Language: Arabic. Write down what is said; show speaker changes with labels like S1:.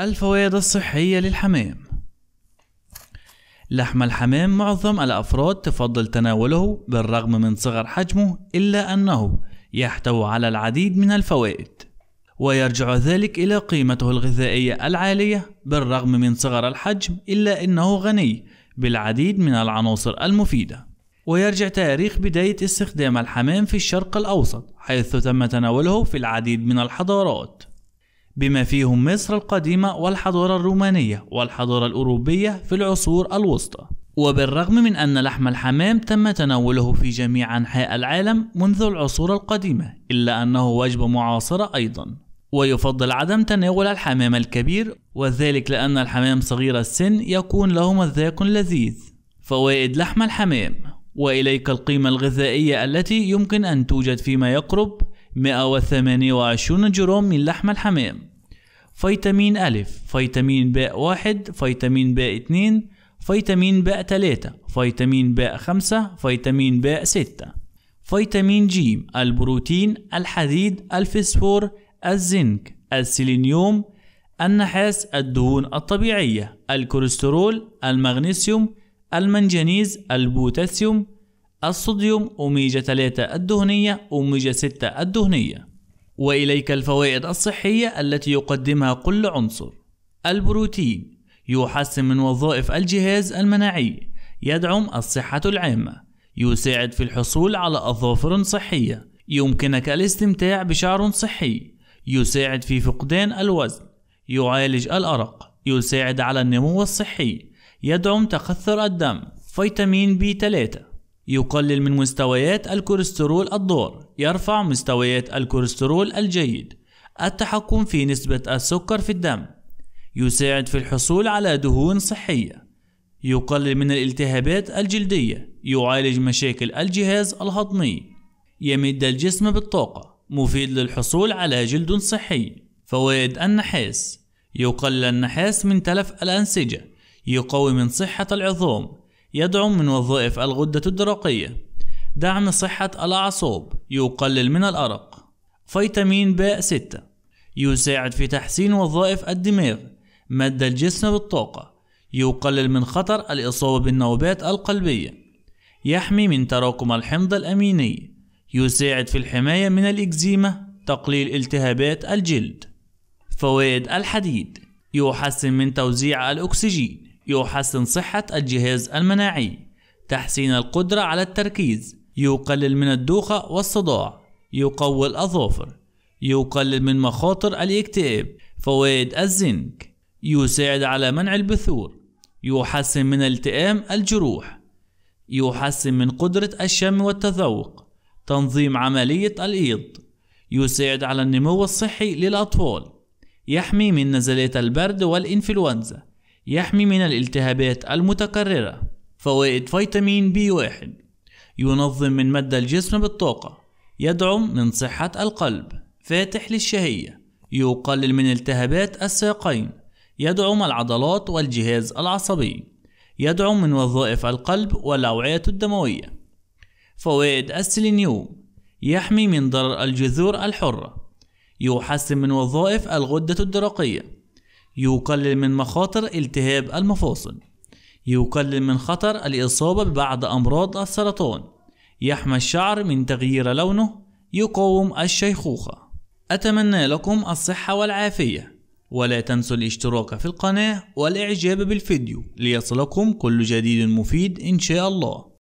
S1: الفوائد الصحية للحمام لحم الحمام معظم الأفراد تفضل تناوله بالرغم من صغر حجمه إلا أنه يحتوي على العديد من الفوائد ويرجع ذلك إلى قيمته الغذائية العالية بالرغم من صغر الحجم إلا أنه غني بالعديد من العناصر المفيدة ويرجع تاريخ بداية استخدام الحمام في الشرق الأوسط حيث تم تناوله في العديد من الحضارات بما فيهم مصر القديمة والحضارة الرومانية والحضارة الأوروبية في العصور الوسطى وبالرغم من أن لحم الحمام تم تناوله في جميع أنحاء العالم منذ العصور القديمة إلا أنه وجبة معاصرة أيضا ويفضل عدم تناول الحمام الكبير وذلك لأن الحمام صغير السن يكون له مذاق لذيذ فوائد لحم الحمام وإليك القيمة الغذائية التي يمكن أن توجد فيما يقرب 128 جرام من لحم الحمام فيتامين ألف فيتامين ب واحد فيتامين ب اتنين فيتامين ب تلاتة فيتامين ب خمسة فيتامين ب ستة فيتامين ج البروتين الحديد الفسفور الزنك السيلينيوم النحاس الدهون الطبيعية الكوليسترول المغنيسيوم المنجنيز البوتاسيوم الصوديوم أوميجا 3 الدهنية أوميجا 6 الدهنية واليك الفوائد الصحيه التي يقدمها كل عنصر البروتين يحسن من وظائف الجهاز المناعي يدعم الصحه العامه يساعد في الحصول على اظافر صحيه يمكنك الاستمتاع بشعر صحي يساعد في فقدان الوزن يعالج الارق يساعد على النمو الصحي يدعم تكثر الدم فيتامين بي 3 يقلل من مستويات الكوليسترول الضار يرفع مستويات الكوليسترول الجيد التحكم في نسبة السكر في الدم يساعد في الحصول على دهون صحية يقلل من الالتهابات الجلدية يعالج مشاكل الجهاز الهضمي يمد الجسم بالطاقة مفيد للحصول على جلد صحي فوائد النحاس يقلل النحاس من تلف الأنسجة يقوي من صحة العظام يدعم من وظائف الغدة الدرقية دعم صحة الأعصاب يقلل من الأرق فيتامين ب 6 يساعد في تحسين وظائف الدماغ مد الجسم بالطاقة يقلل من خطر الإصابة بالنوبات القلبية يحمي من تراكم الحمض الأميني يساعد في الحماية من الإكزيما تقليل التهابات الجلد فوائد الحديد يحسن من توزيع الأكسجين يحسن صحة الجهاز المناعي تحسين القدرة على التركيز يقلل من الدوخة والصداع يقوي الأظافر يقلل من مخاطر الاكتئاب فوائد الزنك يساعد على منع البثور يحسن من التئام الجروح يحسن من قدرة الشم والتذوق تنظيم عملية الإيض يساعد على النمو الصحي للأطفال يحمي من نزلات البرد والإنفلونزا يحمي من الالتهابات المتكررة فوائد فيتامين بي واحد ينظم من مادة الجسم بالطاقة يدعم من صحة القلب فاتح للشهية يقلل من التهابات الساقين يدعم العضلات والجهاز العصبي يدعم من وظائف القلب والأوعية الدموية فوائد السيلينيوم يحمي من ضرر الجذور الحرة يحسن من وظائف الغدة الدرقية يقلل من مخاطر التهاب المفاصل يقلل من خطر الإصابة ببعض أمراض السرطان يحمى الشعر من تغيير لونه يقاوم الشيخوخة أتمنى لكم الصحة والعافية ولا تنسوا الاشتراك في القناة والإعجاب بالفيديو ليصلكم كل جديد مفيد إن شاء الله